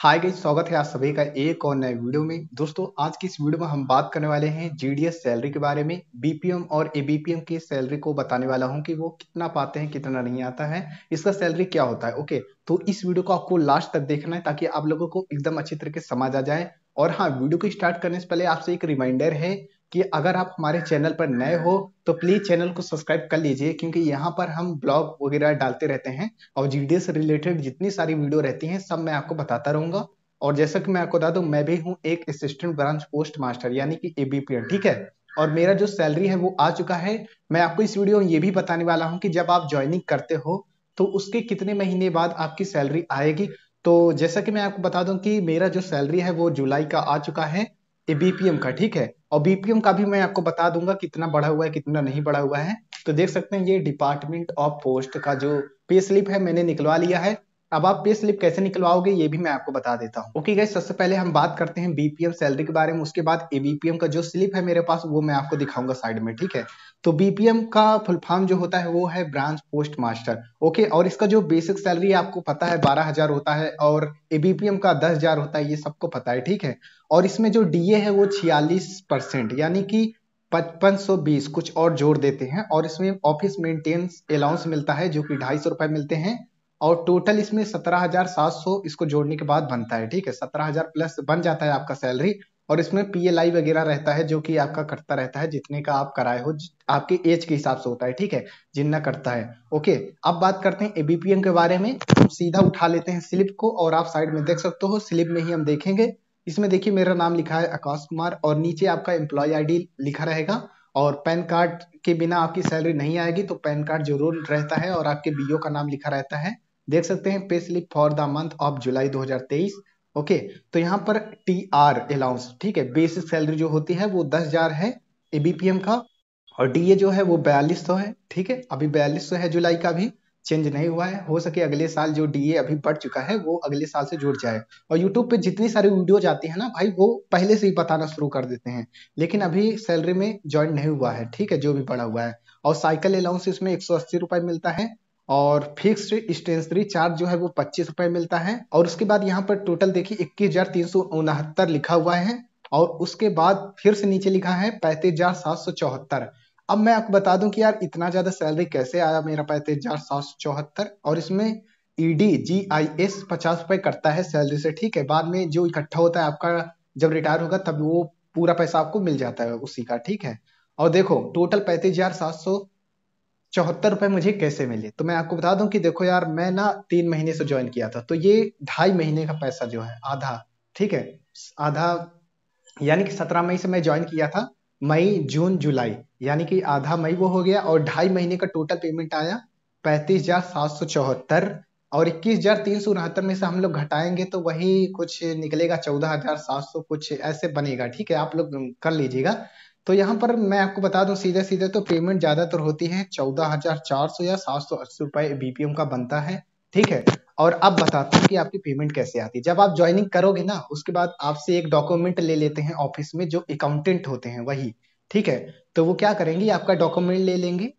हाय गई स्वागत है आप सभी का एक और नए वीडियो में दोस्तों आज की इस वीडियो में हम बात करने वाले हैं जीडीएस सैलरी के बारे में बीपीएम और एबीपीएम की सैलरी को बताने वाला हूं कि वो कितना पाते हैं कितना नहीं आता है इसका सैलरी क्या होता है ओके तो इस वीडियो को आपको लास्ट तक देखना है ताकि आप लोगों को एकदम अच्छी तरीके से समझ आ जाए और हाँ वीडियो को स्टार्ट करने से पहले आपसे एक रिमाइंडर है कि अगर आप हमारे चैनल पर नए हो तो प्लीज़ चैनल को सब्सक्राइब कर लीजिए क्योंकि यहाँ पर हम ब्लॉग वगैरह डालते रहते हैं और जी से रिलेटेड जितनी सारी वीडियो रहती हैं सब मैं आपको बताता रहूंगा और जैसा कि मैं आपको बता दू मैं भी हूँ एक असिस्टेंट ब्रांच पोस्ट मास्टर यानी कि एबीपीएन ठीक है और मेरा जो सैलरी है वो आ चुका है मैं आपको इस वीडियो में ये भी बताने वाला हूं कि जब आप ज्वाइनिंग करते हो तो उसके कितने महीने बाद आपकी सैलरी आएगी तो जैसा कि मैं आपको बता दूं कि मेरा जो सैलरी है वो जुलाई का आ चुका है एबीपीएम का ठीक है और बीपीएम का भी मैं आपको बता दूंगा कितना बढ़ा हुआ है कितना नहीं बढ़ा हुआ है तो देख सकते हैं ये डिपार्टमेंट ऑफ पोस्ट का जो पे स्लिप है मैंने निकलवा लिया है अब आप पे स्लिप कैसे निकलवाओगे ये भी मैं आपको बता देता हूँ ओके गाइस सबसे पहले हम बात करते हैं बीपीएम सैलरी के बारे में उसके बाद एबीपीएम का जो स्लिप है मेरे पास वो मैं आपको दिखाऊंगा साइड में ठीक है तो बीपीएम का फुल फॉर्म जो होता है वो है ब्रांच पोस्ट मास्टर ओके और इसका जो बेसिक सैलरी आपको पता है बारह हजार होता है और एबीपीएम का दस हजार होता है ये सबको पता है ठीक है और इसमें जो डीए है वो छियालीस परसेंट यानी कि पचपन सौ बीस कुछ और जोड़ देते हैं और इसमें ऑफिस मेंटेनेंस अलाउंस मिलता है जो कि ढाई सौ रुपए मिलते हैं और टोटल इसमें सत्रह हजार सात सौ इसको जोड़ने के बाद बनता है ठीक है सत्रह हजार प्लस बन जाता है आपका सैलरी और इसमें पीएलआई वगैरह रहता है जो कि आपका कटता रहता है जितने का आप कराए हो आपके एज के हिसाब से होता है ठीक है जितना कटता है ओके अब बात करते हैं एबीपीएम के बारे में हम सीधा उठा लेते हैं स्लिप को और आप साइड में देख सकते हो स्लिप में ही हम देखेंगे इसमें देखिए मेरा नाम लिखा है आकाश कुमार और नीचे आपका एम्प्लॉय आई लिखा रहेगा और पैन कार्ड के बिना आपकी सैलरी नहीं आएगी तो पैन कार्ड जरूर रहता है और आपके बीओ का नाम लिखा रहता है देख सकते हैं pay slip for the month of July 2023 okay तो यहाँ पर टी आर अलाउंस ठीक है बेसिक सैलरी जो होती है वो दस हजार है एबीपीएम का और डीए जो है वो बयालीस सौ है ठीक है अभी बयालीस सौ है जुलाई का भी चेंज नहीं हुआ है हो सके अगले साल जो डीए अभी बढ़ चुका है वो अगले साल से जुड़ जाए और यूट्यूब पे जितनी सारी वीडियोज आती है ना भाई वो पहले से ही बताना शुरू कर देते हैं लेकिन अभी सैलरी में ज्वाइन नहीं हुआ है ठीक है जो भी पड़ा हुआ है और साइकिल अलाउंस इसमें एक सौ मिलता है और फिक्स्ड स्टेशनरी चार्ज जो है वो पच्चीस रुपए मिलता है और उसके बाद यहाँ पर टोटल देखिए इक्कीस हजार तीन सौ उनहत्तर लिखा हुआ है और उसके बाद फिर से नीचे लिखा है पैंतीस हजार सात सौ चौहत्तर अब मैं आपको बता दूं कि यार इतना ज्यादा सैलरी कैसे आया मेरा पैंतीस हजार सात सौ चौहत्तर और इसमें ईडी जी आई एस पचास रुपए कटता है सैलरी से ठीक है बाद में जो इकट्ठा होता है आपका जब रिटायर होगा तब वो पूरा पैसा आपको मिल जाता है उसी का ठीक है और देखो टोटल पैंतीस हजार सात सौ चौहत्तर रुपए मुझे कैसे मिले तो मैं आपको बता दूं कि देखो यार मैं ना तीन महीने से ज्वाइन किया था तो ये ढाई महीने का पैसा जो है आधा ठीक है आधा यानी कि सत्रह मई से मैं ज्वाइन किया था मई जून जुलाई यानी कि आधा मई वो हो गया और ढाई महीने का टोटल पेमेंट आया पैंतीस हजार सात सौ चौहत्तर और इक्कीस हजार तीन सौ उनहत्तर में से हम लोग घटाएंगे तो वही कुछ निकलेगा चौदह हजार सात सौ कुछ ऐसे बनेगा ठीक है आप लोग कर लीजिएगा तो यहाँ पर मैं आपको बता दूं सीधे सीधे तो पेमेंट ज्यादातर होती है चौदह हजार चार सौ या सात सौ अस्सी रुपए बीपीएम का बनता है ठीक है और अब बताता हूँ कि आपकी पेमेंट कैसे आती है जब आप ज्वाइनिंग करोगे ना उसके बाद आपसे एक डॉक्यूमेंट ले लेते हैं ऑफिस में जो अकाउंटेंट होते हैं वही ठीक है तो वो क्या करेंगे आपका डॉक्यूमेंट ले लेंगे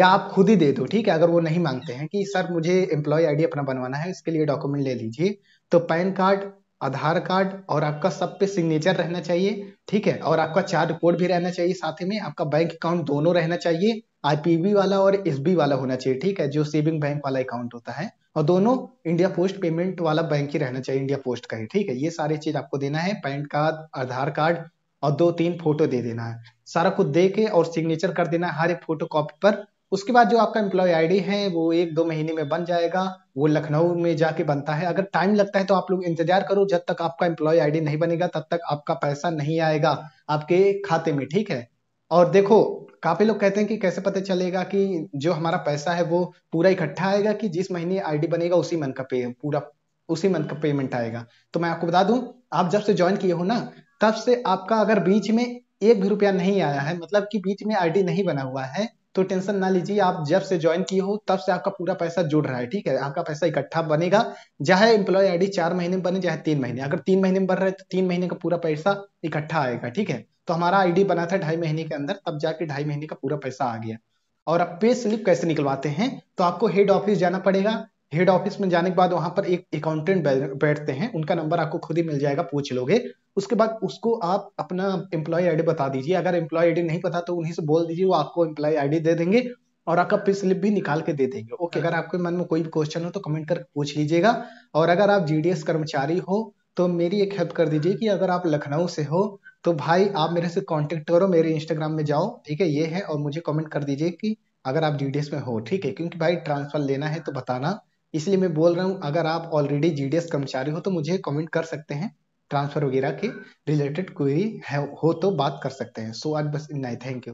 या आप खुद ही दे दो ठीक है अगर वो नहीं मांगते हैं कि सर मुझे एम्प्लॉय आईडी अपना बनवाना है इसके लिए डॉक्यूमेंट ले लीजिए तो पैन कार्ड आधार कार्ड और आपका सब पे सिग्नेचर रहना चाहिए ठीक है और आपका चार कोड भी रहना चाहिए साथ ही में आपका बैंक अकाउंट दोनों रहना चाहिए आईपीबी वाला और एसबी वाला होना चाहिए ठीक है जो सेविंग बैंक वाला अकाउंट होता है और दोनों इंडिया पोस्ट पेमेंट वाला बैंक ही रहना चाहिए इंडिया पोस्ट का ही ठीक है ये सारी चीज आपको देना है पैन कार्ड आधार कार्ड और दो तीन फोटो दे देना है सारा कुछ दे के और सिग्नेचर कर देना है हर एक फोटो कॉपी पर उसके बाद जो आपका एम्प्लॉय आईडी है वो एक दो महीने में बन जाएगा वो लखनऊ में जाके बनता है अगर टाइम लगता है तो आप लोग इंतजार करो जब तक आपका एम्प्लॉय आईडी नहीं बनेगा तब तक आपका पैसा नहीं आएगा आपके खाते में ठीक है और देखो काफी लोग कहते हैं कि कैसे पता चलेगा कि जो हमारा पैसा है वो पूरा इकट्ठा आएगा कि जिस महीने आईडी बनेगा उसी मंथ का पे पूरा उसी मंथ का पेमेंट आएगा तो मैं आपको बता दूं आप जब से ज्वाइन किए हो ना तब से आपका अगर बीच में एक भी रुपया नहीं आया है मतलब कि बीच में आईडी नहीं बना हुआ है तो टेंशन ना लीजिए आप जब से ज्वाइन किए हो तब से आपका पूरा पैसा जुड़ रहा है ठीक है आपका पैसा इकट्ठा बनेगा चाहे एम्प्लॉय आईडी चार महीने में बने चाहे तीन महीने अगर तीन महीने में बन रहे तो तीन महीने का पूरा पैसा इकट्ठा आएगा ठीक है तो हमारा आईडी बना था ढाई महीने के अंदर तब जाके ढाई महीने का पूरा पैसा आ गया और अब पे स्लिप कैसे निकलवाते हैं तो आपको हेड ऑफिस जाना पड़ेगा हेड ऑफिस में जाने के बाद वहां पर एक अकाउंटेंट बैठते हैं उनका नंबर आपको खुद ही मिल जाएगा पूछ लोगे उसके बाद उसको आप अपना एम्प्लॉय आईडी बता दीजिए अगर एम्प्लॉय आईडी नहीं पता तो उन्हीं से बोल दीजिए वो आपको एम्प्लॉय आईडी दे देंगे और आपका पे स्लिप भी निकाल के दे देंगे ओके अगर आपके मन में कोई भी क्वेश्चन हो तो कमेंट करके पूछ लीजिएगा और अगर आप जीडीएस कर्मचारी हो तो मेरी एक हेल्प कर दीजिए कि अगर आप लखनऊ से हो तो भाई आप मेरे से कॉन्टेक्ट करो मेरे इंस्टाग्राम में जाओ ठीक है ये है और मुझे कॉमेंट कर दीजिए कि अगर आप जीडीएस में हो ठीक है क्योंकि भाई ट्रांसफर लेना है तो बताना इसलिए मैं बोल रहा हूँ अगर आप ऑलरेडी जी कर्मचारी हो तो मुझे कमेंट कर सकते हैं ट्रांसफर वगैरह के रिलेटेड क्वेरी है हो तो बात कर सकते हैं सो आज बस इतना ही थैंक यू